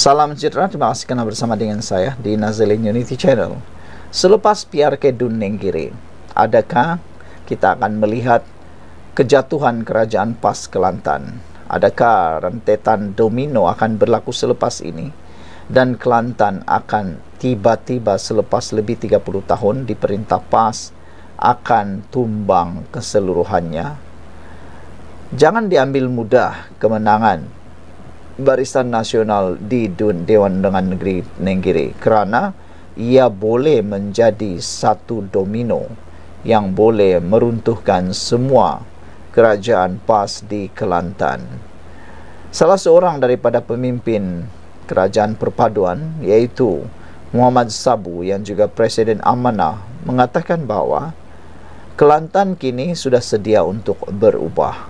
Salam sejahtera, terima kasih kerana bersama dengan saya di Nazilin Unity Channel. Selepas PRK Dunning Giri, adakah kita akan melihat kejatuhan kerajaan PAS Kelantan? Adakah rentetan domino akan berlaku selepas ini? Dan Kelantan akan tiba-tiba selepas lebih 30 tahun di perintah PAS akan tumbang keseluruhannya? Jangan diambil mudah kemenangan Barisan Nasional di Dewan Undangan Negeri Nenggiri kerana ia boleh menjadi satu domino yang boleh meruntuhkan semua kerajaan PAS di Kelantan. Salah seorang daripada pemimpin kerajaan perpaduan iaitu Muhammad Sabu yang juga Presiden Amanah mengatakan bahawa Kelantan kini sudah sedia untuk berubah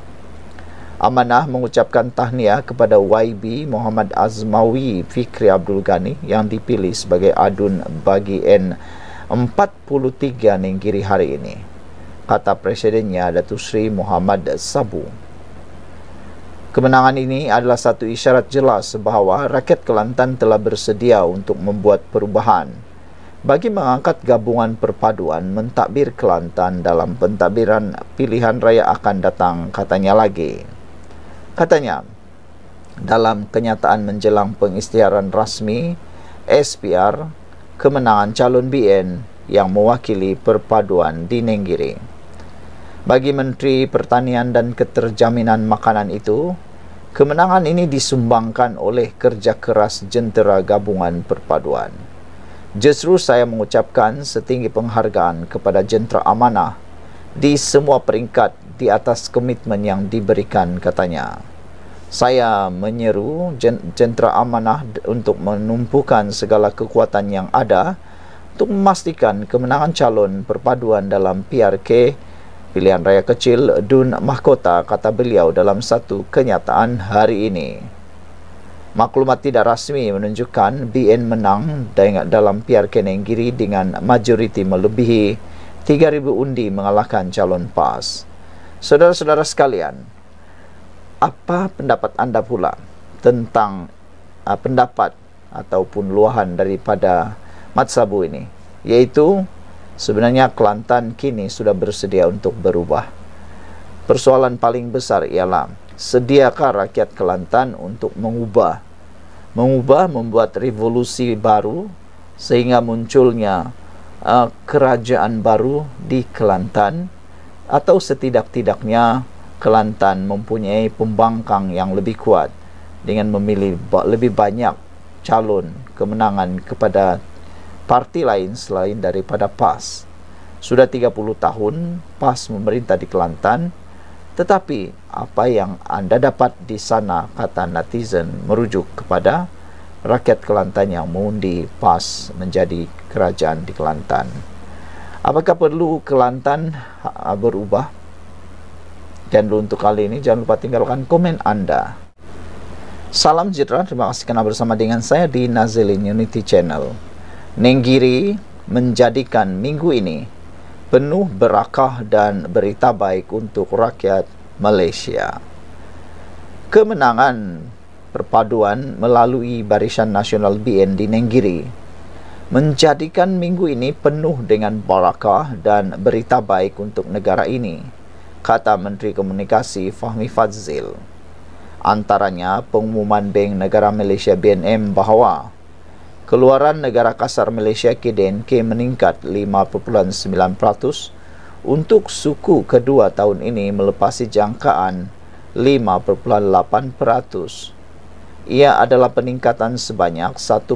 amanah mengucapkan tahniah kepada YB Muhammad Azmawi Fikri Abdul Ghani yang dipilih sebagai adun bagi N43 Ninggiri hari ini kata Presidennya Datuk Sri Muhammad Sabu. Kemenangan ini adalah satu isyarat jelas bahawa rakyat Kelantan telah bersedia untuk membuat perubahan bagi mengangkat gabungan perpaduan mentadbir Kelantan dalam pentadbiran pilihan raya akan datang katanya lagi. Katanya, dalam kenyataan menjelang pengisytiharan rasmi SPR kemenangan calon BN yang mewakili perpaduan di Nenggiri. Bagi Menteri Pertanian dan Keterjaminan Makanan itu, kemenangan ini disumbangkan oleh kerja keras jentera gabungan perpaduan. Justru saya mengucapkan setinggi penghargaan kepada jentera amanah di semua peringkat di atas komitmen yang diberikan katanya saya menyeru jentera amanah untuk menumpukan segala kekuatan yang ada untuk memastikan kemenangan calon perpaduan dalam PRK pilihan raya kecil Dun Mahkota kata beliau dalam satu kenyataan hari ini. Maklumat tidak rasmi menunjukkan BN menang dalam PRK Nenggiri dengan majoriti melebihi 3,000 undi mengalahkan calon PAS. Saudara-saudara sekalian, apa pendapat anda pula tentang uh, pendapat ataupun luahan daripada Mat Sabu ini iaitu sebenarnya Kelantan kini sudah bersedia untuk berubah persoalan paling besar ialah sediakah rakyat Kelantan untuk mengubah mengubah membuat revolusi baru sehingga munculnya uh, kerajaan baru di Kelantan atau setidak-tidaknya Kelantan mempunyai pembangkang yang lebih kuat dengan memilih lebih banyak calon kemenangan kepada parti lain selain daripada PAS. Sudah 30 tahun PAS memerintah di Kelantan tetapi apa yang anda dapat di sana kata netizen merujuk kepada rakyat Kelantan yang mengundi PAS menjadi kerajaan di Kelantan. Apakah perlu Kelantan ha, berubah dan dulu untuk kali ini. Jangan lupa tinggalkan komen Anda. Salam sejahtera, terima kasih karena bersama dengan saya di Nazilin Unity Channel. Nenggiri menjadikan minggu ini penuh berakah dan berita baik untuk rakyat Malaysia. Kemenangan perpaduan melalui Barisan Nasional BN di Nenggiri menjadikan minggu ini penuh dengan berakah dan berita baik untuk negara ini kata Menteri Komunikasi Fahmi Fazil. Antaranya pengumuman Bank Negara Malaysia BNM bahawa keluaran negara kasar Malaysia KDNK meningkat 5.9% untuk suku kedua tahun ini melepasi jangkaan 5.8%. Ia adalah peningkatan sebanyak 1.7%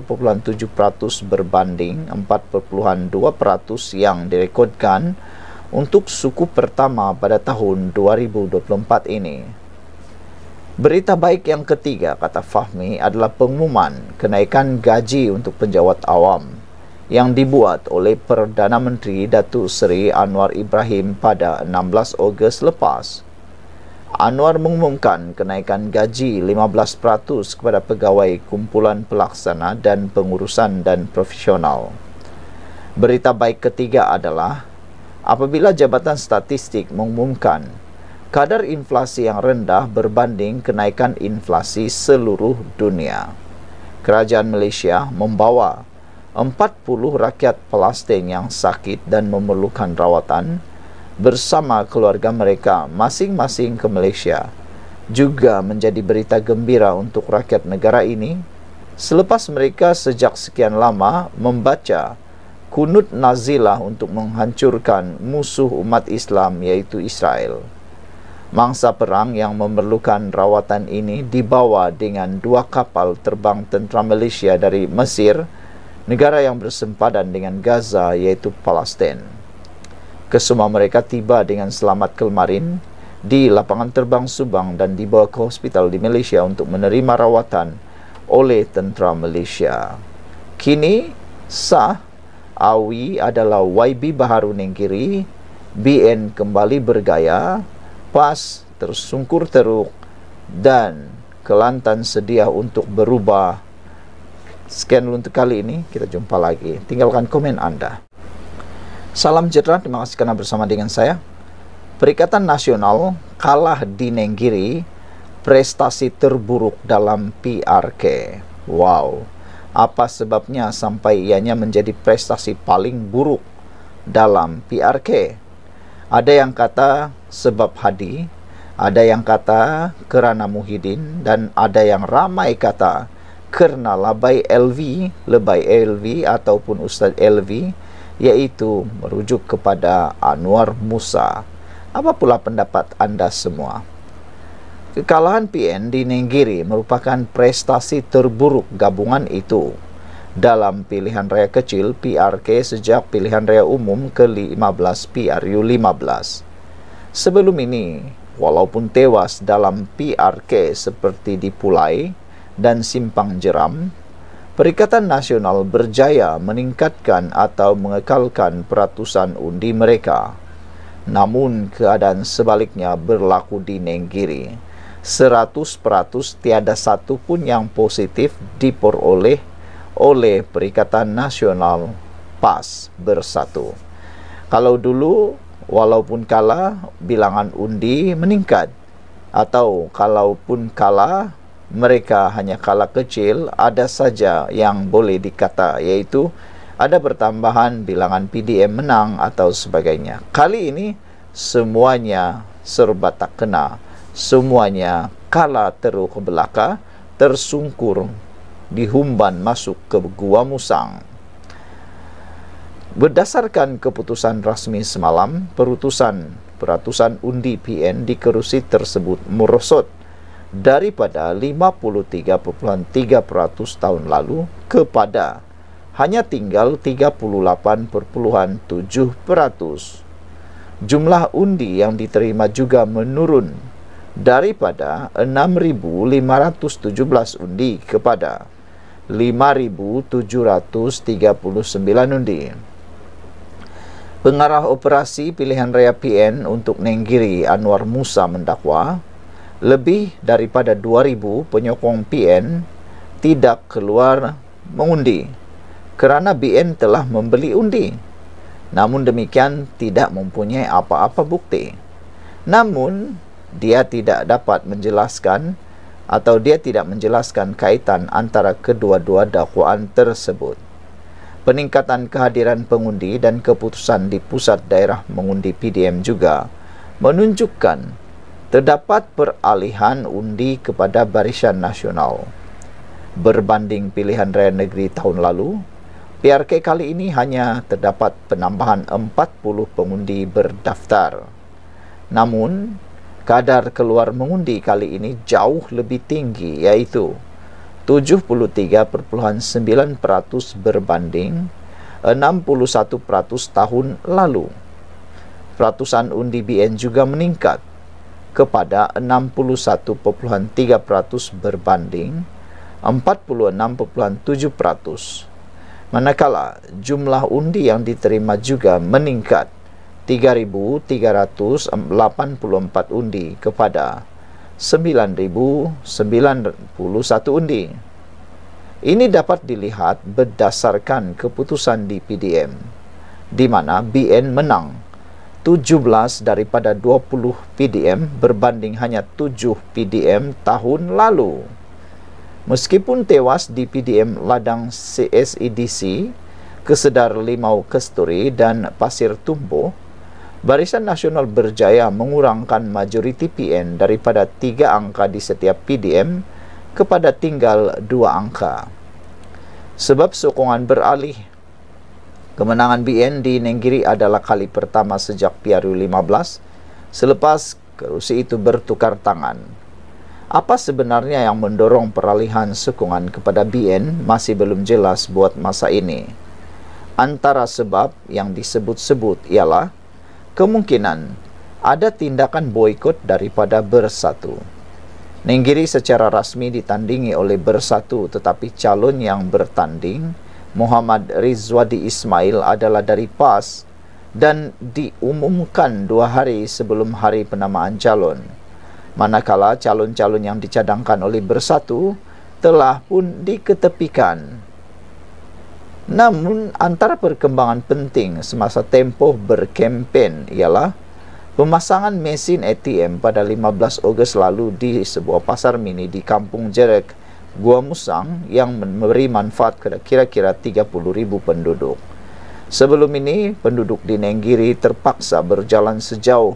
berbanding 4.2% yang direkodkan untuk suku pertama pada tahun 2024 ini. Berita baik yang ketiga, kata Fahmi, adalah pengumuman kenaikan gaji untuk penjawat awam yang dibuat oleh Perdana Menteri Datuk Seri Anwar Ibrahim pada 16 Ogos lepas. Anwar mengumumkan kenaikan gaji 15% kepada pegawai kumpulan pelaksana dan pengurusan dan profesional. Berita baik ketiga adalah apabila Jabatan Statistik mengumumkan kadar inflasi yang rendah berbanding kenaikan inflasi seluruh dunia. Kerajaan Malaysia membawa 40 rakyat Palestin yang sakit dan memerlukan rawatan bersama keluarga mereka masing-masing ke Malaysia juga menjadi berita gembira untuk rakyat negara ini selepas mereka sejak sekian lama membaca kunut nazilah untuk menghancurkan musuh umat Islam yaitu Israel. Mangsa perang yang memerlukan rawatan ini dibawa dengan dua kapal terbang tentera Malaysia dari Mesir, negara yang bersempadan dengan Gaza yaitu Palestin. Kesemua mereka tiba dengan selamat kemarin di lapangan terbang Subang dan dibawa ke hospital di Malaysia untuk menerima rawatan oleh tentera Malaysia. Kini sah Awi adalah YB Baharu kiri, BN kembali bergaya, pas tersungkur teruk, dan Kelantan sedia untuk berubah. Sekian untuk kali ini, kita jumpa lagi. Tinggalkan komen Anda. Salam citra, terima kasih karena bersama dengan saya. Perikatan Nasional kalah di Nenggiri, prestasi terburuk dalam PRK. Wow. apa sebabnya sampai ianya menjadi prestasi paling buruk dalam PRK. Ada yang kata sebab Hadi, ada yang kata kerana Muhyiddin dan ada yang ramai kata kerana labai LV, lebai LV ataupun Ustaz LV iaitu merujuk kepada Anwar Musa. Apa pula pendapat anda semua? Kekalahan PN di Nenggiri merupakan prestasi terburuk gabungan itu. Dalam pilihan raya kecil PRK sejak pilihan raya umum ke-15 PRU-15. Sebelum ini, walaupun tewas dalam PRK seperti di Pulai dan Simpang Jeram, Perikatan Nasional berjaya meningkatkan atau mengekalkan peratusan undi mereka. Namun keadaan sebaliknya berlaku di Nenggiri. Seratus peratus tiada satu pun yang positif diperoleh oleh Perikatan Nasional PAS Bersatu. Kalau dulu walaupun kalah bilangan undi meningkat atau kalaupun kalah mereka hanya kalah kecil ada saja yang boleh dikata yaitu ada pertambahan bilangan PDM menang atau sebagainya. Kali ini semuanya serba tak kena semuanya kala teruk ke belaka tersungkur dihumban masuk ke gua musang berdasarkan keputusan rasmi semalam perutusan peratusan undi PN di kerusi tersebut merosot daripada 53.3% tahun lalu kepada hanya tinggal 38.7%. Jumlah undi yang diterima juga menurun daripada 6517 undi kepada 5739 undi. Pengarah operasi pilihan raya PN untuk Nenggiri Anwar Musa mendakwa lebih daripada 2000 penyokong PN tidak keluar mengundi kerana BN telah membeli undi. Namun demikian tidak mempunyai apa-apa bukti. Namun dia tidak dapat menjelaskan atau dia tidak menjelaskan kaitan antara kedua-dua dakwaan tersebut. Peningkatan kehadiran pengundi dan keputusan di pusat daerah mengundi PDM juga menunjukkan terdapat peralihan undi kepada barisan nasional. Berbanding pilihan raya negeri tahun lalu, PRK kali ini hanya terdapat penambahan 40 pengundi berdaftar. Namun, kadar keluar mengundi kali ini jauh lebih tinggi yaitu 73.9% berbanding 61% tahun lalu. Ratusan undi BN juga meningkat kepada 61.3% berbanding 46.7%. Manakala jumlah undi yang diterima juga meningkat 3384 undi kepada 9091 undi. Ini dapat dilihat berdasarkan keputusan DPDM di mana BN menang 17 daripada 20 PDM berbanding hanya 7 PDM tahun lalu. Meskipun tewas di PDM Ladang CSEDC, e Kesedar Limau Kesturi dan Pasir Tumbuh, Barisan Nasional Berjaya mengurangkan majoriti PN daripada tiga angka di setiap PDM kepada tinggal dua angka. Sebab sokongan beralih, kemenangan BN di Nenggiri adalah kali pertama sejak PRU 15 selepas kerusi itu bertukar tangan. Apa sebenarnya yang mendorong peralihan sokongan kepada BN masih belum jelas buat masa ini. Antara sebab yang disebut-sebut ialah kemungkinan ada tindakan boykot daripada Bersatu. Nenggiri secara rasmi ditandingi oleh Bersatu tetapi calon yang bertanding Muhammad Rizwadi Ismail adalah dari PAS dan diumumkan dua hari sebelum hari penamaan calon. Manakala calon-calon yang dicadangkan oleh Bersatu telah pun diketepikan. Namun antara perkembangan penting semasa tempoh berkempen ialah pemasangan mesin ATM pada 15 Ogos lalu di sebuah pasar mini di Kampung Jerek, Gua Musang yang memberi manfaat kepada kira-kira 30,000 penduduk. Sebelum ini, penduduk di Nenggiri terpaksa berjalan sejauh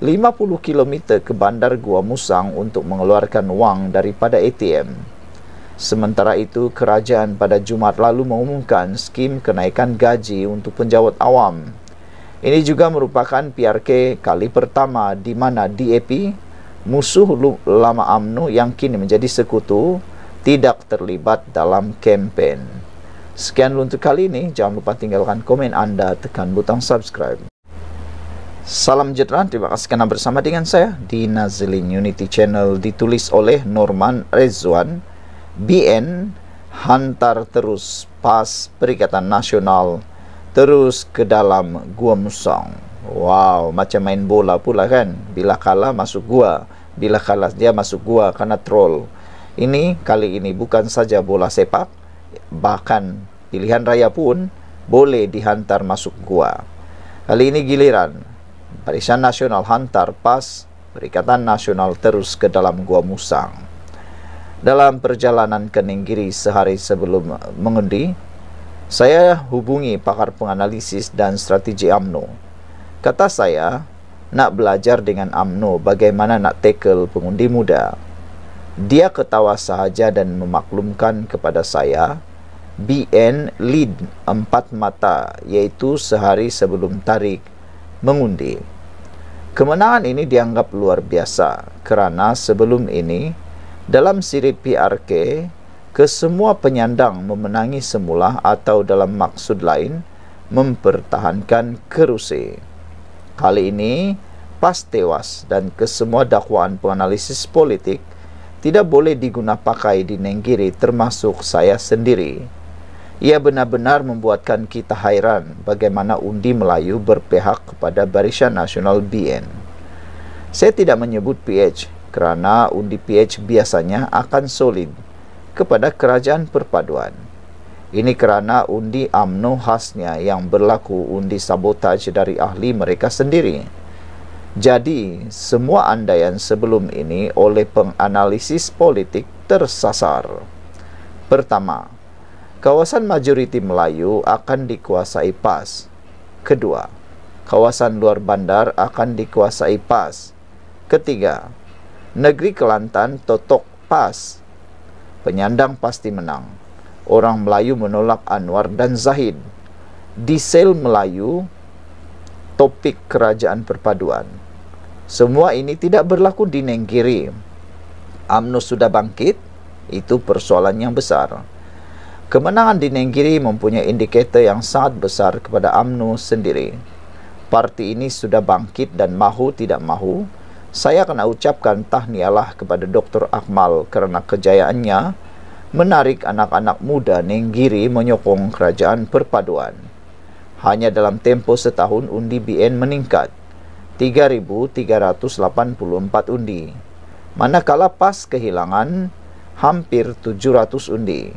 50 km ke Bandar Gua Musang untuk mengeluarkan wang daripada ATM. Sementara itu, kerajaan pada Jumaat lalu mengumumkan skim kenaikan gaji untuk penjawat awam. Ini juga merupakan PRK kali pertama di mana DAP, musuh lama AMNO yang kini menjadi sekutu, tidak terlibat dalam kempen. Sekian untuk kali ini, jangan lupa tinggalkan komen anda, tekan butang subscribe. Salam sejahtera, terima kasih kerana bersama dengan saya di Nazlin Unity Channel ditulis oleh Norman Rezwan. BN hantar terus PAS Perikatan Nasional terus ke dalam Gua Musang. Wow, macam main bola pula kan. Bila kalah masuk gua, bila kalah dia masuk gua karena troll. Ini kali ini bukan saja bola sepak, bahkan pilihan raya pun boleh dihantar masuk gua. Kali ini giliran Perikatan Nasional hantar PAS Perikatan Nasional terus ke dalam Gua Musang dalam perjalanan ke Ninggiri sehari sebelum eh, mengundi, saya hubungi pakar penganalisis dan strategi AMNO. Kata saya, nak belajar dengan AMNO bagaimana nak tackle pengundi muda. Dia ketawa sahaja dan memaklumkan kepada saya, BN lead empat mata, yaitu sehari sebelum tarik mengundi. Kemenangan ini dianggap luar biasa, kerana sebelum ini, dalam siri PRK, kesemua penyandang memenangi semula atau dalam maksud lain mempertahankan kerusi. Kali ini, PAS tewas dan kesemua dakwaan penganalisis politik tidak boleh digunapakai di Nenggiri termasuk saya sendiri. Ia benar-benar membuatkan kita hairan bagaimana undi Melayu berpihak kepada Barisan Nasional BN. Saya tidak menyebut PH kerana undi PH biasanya akan solid kepada kerajaan perpaduan. Ini kerana undi AMNO khasnya yang berlaku undi sabotaj dari ahli mereka sendiri. Jadi, semua andaian sebelum ini oleh penganalisis politik tersasar. Pertama, kawasan majoriti Melayu akan dikuasai PAS. Kedua, kawasan luar bandar akan dikuasai PAS. Ketiga, Negeri Kelantan totok PAS. Penyandang pasti menang. Orang Melayu menolak Anwar dan Zahid. Diesel Melayu topik kerajaan perpaduan. Semua ini tidak berlaku di Nenggiri. AMNO sudah bangkit? Itu persoalan yang besar. Kemenangan di Nenggiri mempunyai indikator yang sangat besar kepada AMNO sendiri. Parti ini sudah bangkit dan mahu tidak mahu saya akan ucapkan tahniahlah kepada Dr. Akmal kerana kejayaannya menarik anak-anak muda Nenggiri menyokong kerajaan perpaduan. Hanya dalam tempoh setahun undi BN meningkat 3384 undi. Manakala PAS kehilangan hampir 700 undi.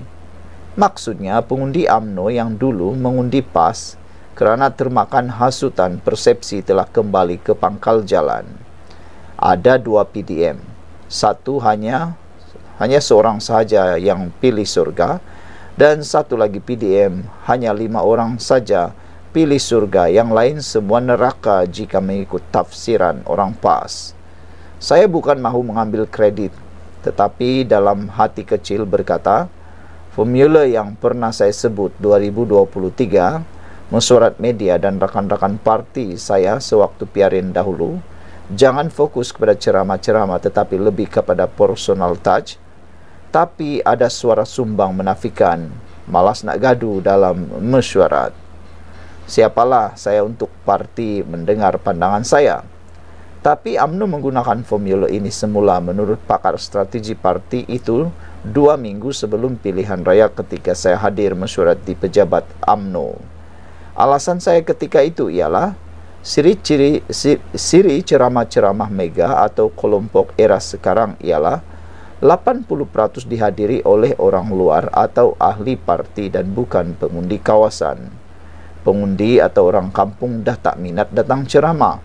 Maksudnya pengundi AMNO yang dulu mengundi PAS kerana termakan hasutan persepsi telah kembali ke pangkal jalan ada dua PDM. Satu hanya hanya seorang saja yang pilih surga dan satu lagi PDM hanya lima orang saja pilih surga yang lain semua neraka jika mengikut tafsiran orang pas. Saya bukan mahu mengambil kredit tetapi dalam hati kecil berkata formula yang pernah saya sebut 2023 mesurat media dan rakan-rakan parti saya sewaktu piarin dahulu jangan fokus kepada ceramah-ceramah tetapi lebih kepada personal touch tapi ada suara sumbang menafikan malas nak gaduh dalam mesyuarat siapalah saya untuk parti mendengar pandangan saya tapi UMNO menggunakan formula ini semula menurut pakar strategi parti itu dua minggu sebelum pilihan raya ketika saya hadir mesyuarat di pejabat UMNO. Alasan saya ketika itu ialah Siri-ciri siri ceramah-ceramah mega atau kelompok era sekarang ialah 80% dihadiri oleh orang luar atau ahli parti dan bukan pengundi kawasan. Pengundi atau orang kampung dah tak minat datang ceramah.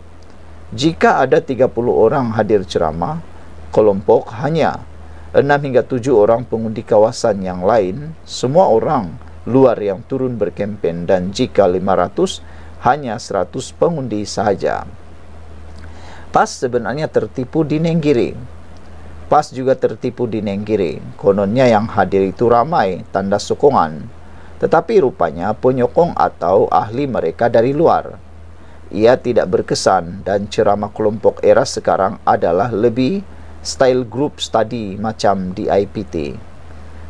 Jika ada 30 orang hadir ceramah, kelompok hanya 6 hingga 7 orang pengundi kawasan yang lain, semua orang luar yang turun berkempen dan jika 500 hanya 100 pengundi sahaja. PAS sebenarnya tertipu di Nenggiri. PAS juga tertipu di Nenggiri. Kononnya yang hadir itu ramai, tanda sokongan. Tetapi rupanya penyokong atau ahli mereka dari luar. Ia tidak berkesan dan ceramah kelompok era sekarang adalah lebih style group study macam di IPT.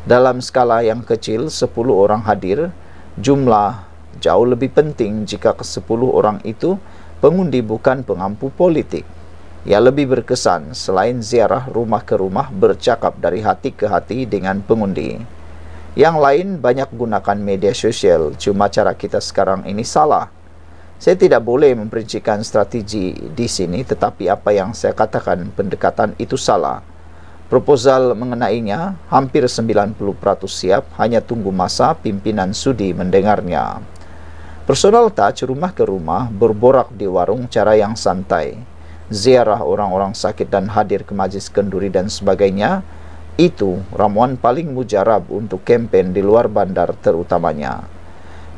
Dalam skala yang kecil, 10 orang hadir, jumlah jauh lebih penting jika kesepuluh orang itu pengundi bukan pengampu politik. Ia lebih berkesan selain ziarah rumah ke rumah bercakap dari hati ke hati dengan pengundi. Yang lain banyak gunakan media sosial, cuma cara kita sekarang ini salah. Saya tidak boleh memperincikan strategi di sini, tetapi apa yang saya katakan pendekatan itu salah. Proposal mengenainya hampir 90% siap, hanya tunggu masa pimpinan sudi mendengarnya. Personal touch rumah ke rumah, berborak di warung cara yang santai. Ziarah orang-orang sakit dan hadir ke majlis kenduri dan sebagainya, itu ramuan paling mujarab untuk kempen di luar bandar terutamanya.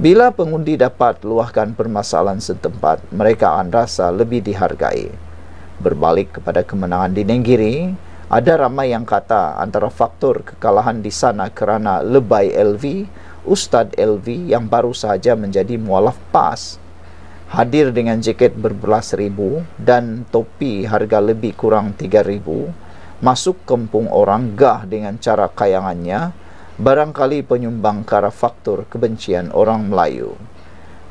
Bila pengundi dapat luahkan permasalahan setempat, mereka akan rasa lebih dihargai. Berbalik kepada kemenangan di Nenggiri, ada ramai yang kata antara faktor kekalahan di sana kerana lebay LV Ustaz LV yang baru sahaja menjadi mualaf PAS hadir dengan jaket berbelas ribu dan topi harga lebih kurang tiga ribu masuk kempung orang gah dengan cara kayangannya barangkali penyumbang kara faktor kebencian orang Melayu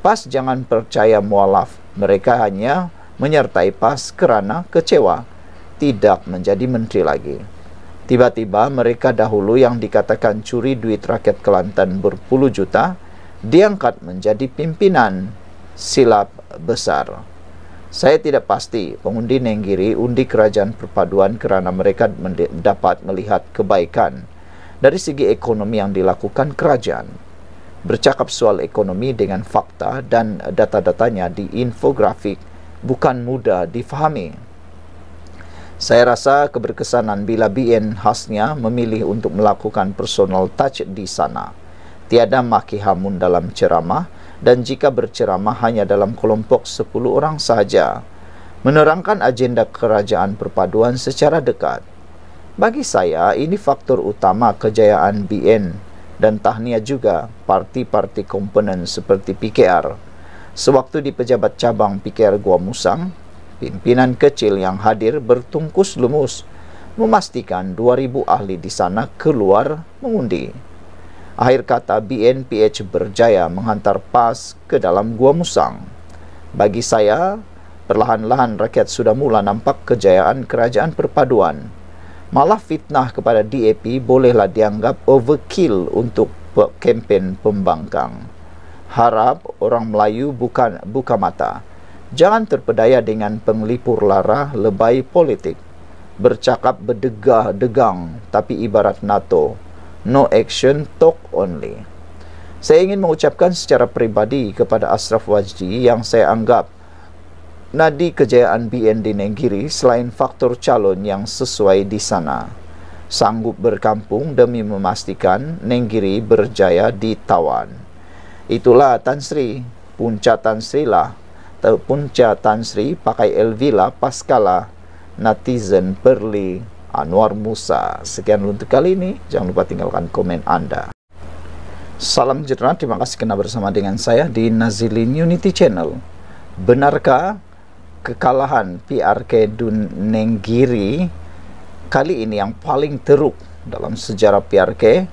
PAS jangan percaya mualaf mereka hanya menyertai PAS kerana kecewa tidak menjadi menteri lagi. Tiba-tiba mereka dahulu yang dikatakan curi duit rakyat Kelantan berpuluh juta diangkat menjadi pimpinan silap besar. Saya tidak pasti pengundi Nenggiri undi kerajaan perpaduan kerana mereka dapat melihat kebaikan dari segi ekonomi yang dilakukan kerajaan. Bercakap soal ekonomi dengan fakta dan data-datanya di infografik bukan mudah difahami. Saya rasa keberkesanan bila BN khasnya memilih untuk melakukan personal touch di sana. Tiada maki hamun dalam ceramah dan jika berceramah hanya dalam kelompok 10 orang saja. Menerangkan agenda kerajaan perpaduan secara dekat. Bagi saya, ini faktor utama kejayaan BN dan tahniah juga parti-parti komponen seperti PKR. Sewaktu di pejabat cabang PKR Gua Musang, pimpinan kecil yang hadir bertungkus lumus memastikan 2000 ahli di sana keluar mengundi. Akhir kata BNPH berjaya menghantar PAS ke dalam Gua Musang. Bagi saya, perlahan-lahan rakyat sudah mula nampak kejayaan kerajaan perpaduan. Malah fitnah kepada DAP bolehlah dianggap overkill untuk kempen pembangkang. Harap orang Melayu bukan buka mata. Jangan terpedaya dengan penglipur lara lebay politik. Bercakap berdegah degang tapi ibarat NATO. No action, talk only. Saya ingin mengucapkan secara pribadi kepada Asraf Wajdi yang saya anggap nadi kejayaan BN di Negeri selain faktor calon yang sesuai di sana. Sanggup berkampung demi memastikan Negeri berjaya di Tawan. Itulah Tan Sri, puncak Tan Sri lah terpunca Tan Sri pakai Elvila Pascala Natizen Perli Anwar Musa. Sekian untuk kali ini. Jangan lupa tinggalkan komen anda. Salam sejahtera. Terima kasih kena bersama dengan saya di Nazilin Unity Channel. Benarkah kekalahan PRK Dunenggiri kali ini yang paling teruk dalam sejarah PRK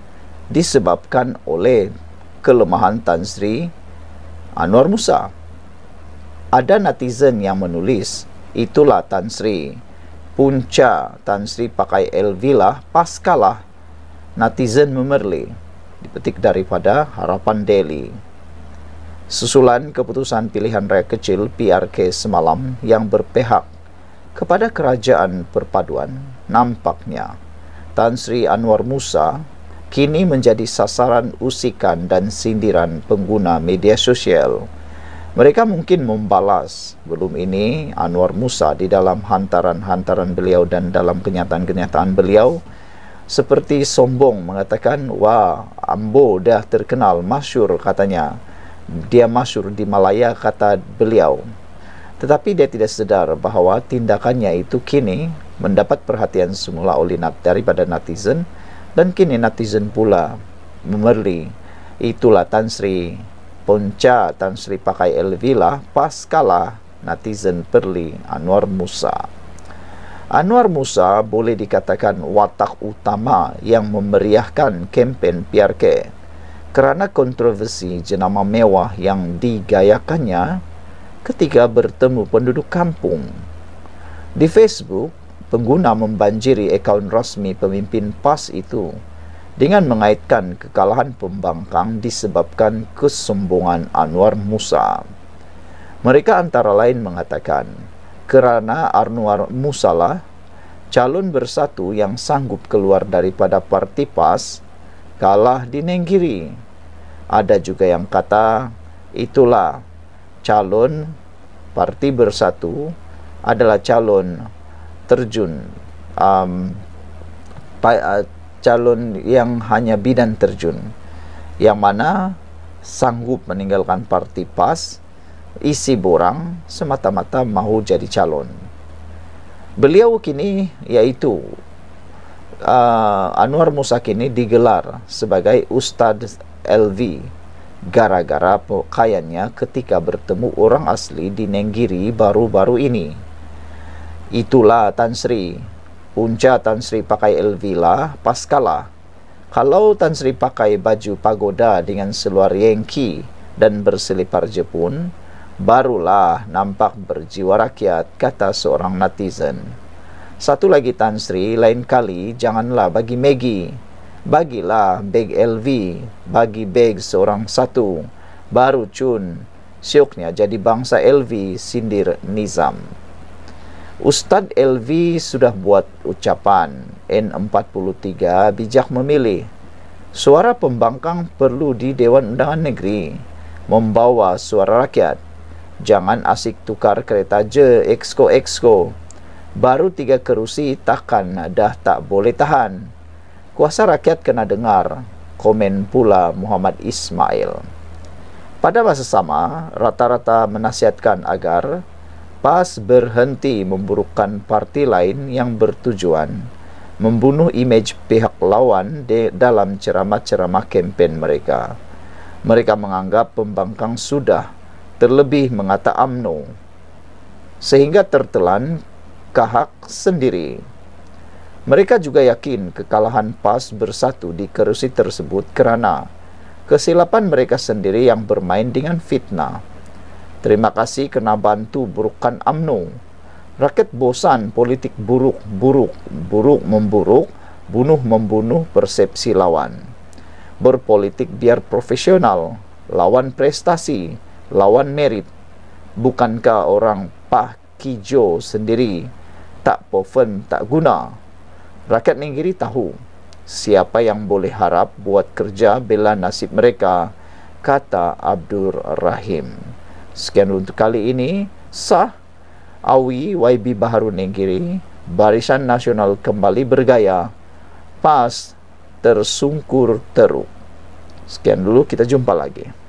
disebabkan oleh kelemahan Tan Sri Anwar Musa? ada netizen yang menulis itulah Tan Sri punca Tan Sri pakai LV lah paskalah netizen memerli dipetik daripada harapan Delhi susulan keputusan pilihan raya kecil PRK semalam yang berpihak kepada kerajaan perpaduan nampaknya Tan Sri Anwar Musa kini menjadi sasaran usikan dan sindiran pengguna media sosial. Mereka mungkin membalas belum ini Anwar Musa di dalam hantaran-hantaran beliau dan dalam kenyataan-kenyataan beliau seperti sombong mengatakan wah Ambo dah terkenal masyur katanya dia masyur di Malaya kata beliau tetapi dia tidak sedar bahawa tindakannya itu kini mendapat perhatian semula oleh nat daripada netizen dan kini netizen pula memerli itulah Tan Sri Ponca dan Sri Pakai Elvila pas kalah netizen Perli Anwar Musa. Anwar Musa boleh dikatakan watak utama yang memeriahkan kempen PRK kerana kontroversi jenama mewah yang digayakannya ketika bertemu penduduk kampung. Di Facebook, pengguna membanjiri akaun rasmi pemimpin PAS itu dengan mengaitkan kekalahan pembangkang disebabkan kesombongan Anwar Musa. Mereka antara lain mengatakan, kerana Anwar Musa lah calon bersatu yang sanggup keluar daripada parti PAS, kalah di Nenggiri. Ada juga yang kata, itulah calon parti bersatu adalah calon terjun um, calon yang hanya bidan terjun yang mana sanggup meninggalkan parti PAS isi borang semata-mata mahu jadi calon beliau kini yaitu uh, Anwar Musa kini digelar sebagai Ustaz LV gara-gara pokayannya ketika bertemu orang asli di Nenggiri baru-baru ini itulah Tan Sri Punca Tan Sri pakai Elvila Paskala. Kalau Tan Sri pakai baju pagoda dengan seluar yengki dan berselipar Jepun, barulah nampak berjiwa rakyat, kata seorang netizen. Satu lagi Tan Sri, lain kali janganlah bagi Megi. Bagilah beg LV, bagi beg seorang satu. Baru cun, syuknya jadi bangsa LV sindir Nizam. Ustadz LV sudah buat ucapan N43 bijak memilih suara pembangkang perlu di Dewan Undangan Negeri membawa suara rakyat jangan asik tukar kereta je exco-exco baru tiga kerusi takkan dah tak boleh tahan kuasa rakyat kena dengar komen pula Muhammad Ismail pada masa sama rata-rata menasihatkan agar Pas berhenti memburukkan parti lain yang bertujuan membunuh imej pihak lawan di dalam ceramah-ceramah kempen mereka. Mereka menganggap pembangkang sudah terlebih mengata AMNO sehingga tertelan kahak sendiri. Mereka juga yakin kekalahan PAS bersatu di kerusi tersebut kerana kesilapan mereka sendiri yang bermain dengan fitnah. Terima kasih kena bantu burukan UMNO. Rakyat bosan politik buruk-buruk, buruk-memburuk, bunuh-membunuh persepsi lawan. Berpolitik biar profesional, lawan prestasi, lawan merit. Bukankah orang Pak Kijo sendiri tak poven, tak guna? Rakyat negeri tahu siapa yang boleh harap buat kerja bela nasib mereka, kata Abdur Rahim. Sekian dulu untuk kali ini. Sah Awi YB Baharu Negeri Barisan Nasional kembali bergaya. PAS tersungkur teruk. Sekian dulu kita jumpa lagi.